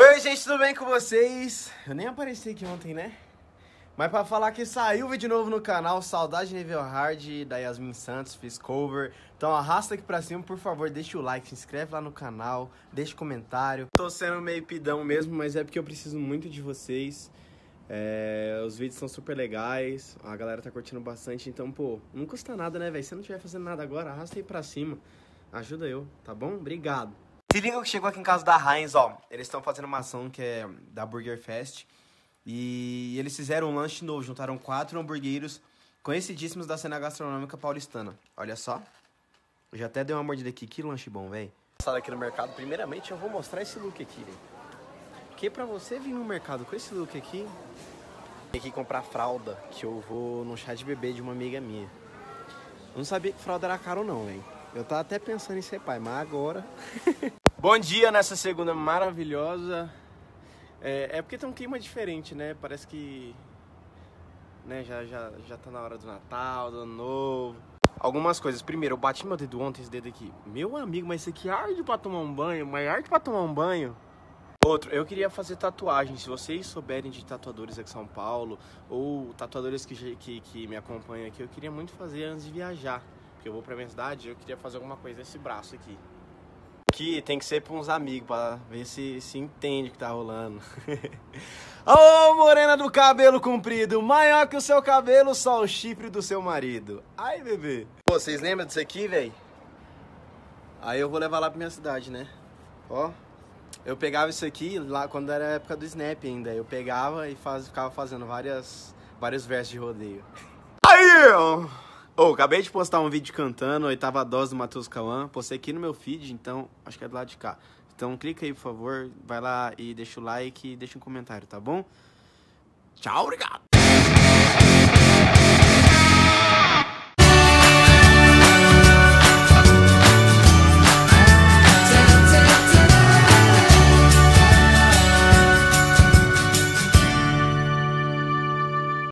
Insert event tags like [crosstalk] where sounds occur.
Oi, gente, tudo bem com vocês? Eu nem apareci aqui ontem, né? Mas para falar que saiu vídeo novo no canal, Saudade Nível Hard, da Yasmin Santos, fiz cover. Então arrasta aqui pra cima, por favor, deixa o like, se inscreve lá no canal, deixa comentário. Tô sendo meio pidão mesmo, mas é porque eu preciso muito de vocês. É, os vídeos são super legais, a galera tá curtindo bastante, então, pô, não custa nada, né, velho? Se não estiver fazendo nada agora, arrasta aí pra cima. Ajuda eu, tá bom? Obrigado. Se liga que chegou aqui em casa da Heinz, ó. Eles estão fazendo uma ação que é da Burger Fest. E eles fizeram um lanche novo, juntaram quatro hamburgueiros conhecidíssimos da cena gastronômica paulistana. Olha só. Eu já até dei uma mordida aqui, que lanche bom, velho. Passado aqui no mercado, primeiramente eu vou mostrar esse look aqui, velho. Porque pra você vir no mercado com esse look aqui, tem que comprar fralda, que eu vou num chá de bebê de uma amiga minha. Eu não sabia que fralda era caro não, velho. Eu tava até pensando em ser pai, mas agora. [laughs] Bom dia nessa segunda maravilhosa. É, é, porque tem um clima diferente, né? Parece que. Né, já, já, já tá na hora do Natal, do Ano Novo. Algumas coisas. Primeiro, eu bati meu dedo ontem, esse dedo aqui. Meu amigo, mas isso aqui arde pra tomar um banho, mas arde pra tomar um banho. Outro, eu queria fazer tatuagem. Se vocês souberem de tatuadores aqui em São Paulo ou tatuadores que, que, que me acompanham aqui, eu queria muito fazer antes de viajar porque eu vou pra minha cidade, eu queria fazer alguma coisa nesse braço aqui. Aqui tem que ser pra uns amigos, pra ver se, se entende o que tá rolando. [laughs] Ô, oh, morena do cabelo comprido, maior que o seu cabelo, só o chifre do seu marido. Ai, bebê. Pô, vocês lembram disso aqui, velho? Aí eu vou levar lá pra minha cidade, né? Ó, eu pegava isso aqui lá quando era a época do Snap ainda. Eu pegava e faz, ficava fazendo várias, vários versos de rodeio. [laughs] Aí, ó. Ô, oh, acabei de postar um vídeo cantando, oitava dose do Matheus Cauã. Postei aqui no meu feed, então acho que é do lado de cá. Então clica aí, por favor, vai lá e deixa o like e deixa um comentário, tá bom? Tchau, obrigado!